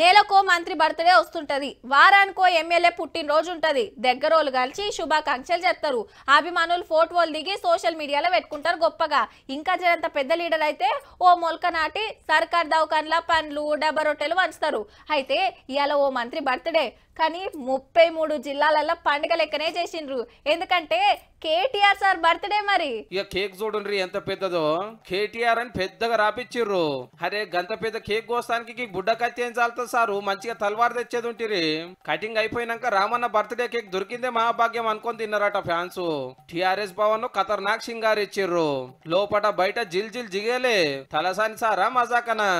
నేలకో మంత్రి బర్త్డే వస్తుంటది వారానికో ఎమ్మెల్యే పుట్టినరోజు ఉంటది దగ్గరోలు కలిసి శుభాకాంక్షలు చేస్తారు అభిమానులు ఫోటోలు దిగి సోషల్ మీడియాలో పెట్టుకుంటారు గొప్పగా ఇంకా జరంత పెద్ద లీడర్ అయితే ఓ మొలక నాటి సర్కార్ దవకాన్ల పండ్లు డబ్బా రొట్టెలు వంచుతారు అయితే ఇవాళ ఓ మంత్రి బర్త్డే కానీ ముప్పై మూడు జిల్లాలలో పండుగ లెక్కనే చేసిండ్రు ఎందుకంటే కేటీఆర్ సార్ బర్త్డే మరి ఇక కేక్ చూడండి ఎంత పెద్దదో కేటీఆర్ అని పెద్దగా రాపిచ్చిర్రు అరే గంత పెద్ద కేక్ కోసానికి బుడ్డ కత్తి ఏం చాలుతుంది సారు మంచిగా తలవారు తెచ్చేది ఉంటిరి కటింగ్ అయిపోయినాక రామన్న బర్త్డే కేక్ దొరికిందే మహాభాగ్యం అనుకొని తిన్నారట ఫ్యాన్స్ టిఆర్ఎస్ భవన్ ఖతర్నాక్ సింగార్ ఇచ్చిర్రు లోపట బయట జిల్ జిల్ జిగేలే తలసాని సారా మజాకనా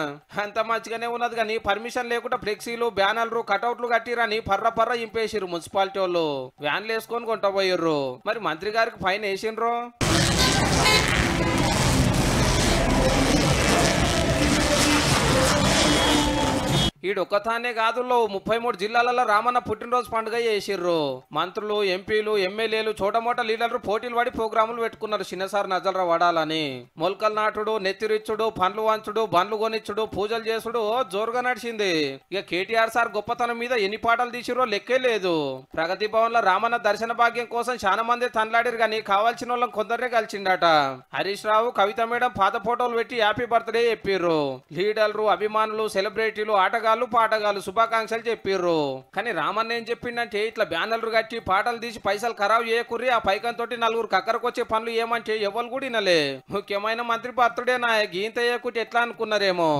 అంత మంచిగానే ఉన్నది కానీ పర్మిషన్ లేకుండా ఫ్లెక్సీలు బ్యానర్లు కటౌట్లు కట్టిరని పర్ర పర్ర ఇంపేసిర్రు మున్సిపాలిటీ వాళ్ళు వ్యాన్లు వేసుకొని కొంటపోయిర్రు మరి మంత్రి గారికి ఫైన్ వేసిండ్రు ఈడు ఒక్కతానే కాదుల్లో ముప్పై మూడు జిల్లాలలో రామన్న పుట్టినరోజు పండుగ చేసిర్రు మంత్రులు ఎంపీలు ఎమ్మెల్యేలు చోటమోట లీడర్లు పోటీలు పడి ప్రోగ్రాములు పెట్టుకున్నారు చిన్నసారి నజలరా వాడాలని మొలకలు నాటుడు నెత్తిరిచ్చుడు పండ్లు వంచుడు బండ్లు కొనిచ్చుడు పూజలు చేసుడు జోరుగా నడిచింది ఇక కేటీఆర్ సార్ గొప్పతనం మీద ఎన్ని పాటలు తీసిరో లెక్కే లేదు ప్రగతి భవన్ లో రామన్న దర్శన భాగ్యం కోసం చాలా మంది తనలాడిరు కానీ కావాల్సిన వాళ్ళని కొందరే కలిసిండట హరీష్ రావు కవిత మేడం పాత ఫోటోలు పెట్టి హ్యాపీ బర్త్డే చెప్పిర్రు లీడర్లు అభిమానులు సెలబ్రిటీలు ఆటగా పాటగాళ్ళు పాటగాళ్ళు శుభాకాంక్షలు చెప్పిర్రు కానీ రామన్న ఏం చెప్పిండంటే ఇట్లా బ్యానర్లు కట్టి పాటలు తీసి పైసలు ఖరాబ్ చేయకుర్రి ఆ పైకంతో నలుగురు కక్కరకు వచ్చే పనులు ఏమంటే ఎవరు కూడా వినలే ముఖ్యమైన మంత్రి పాత్రుడే నా గీంత ఎట్లా అనుకున్నారేమో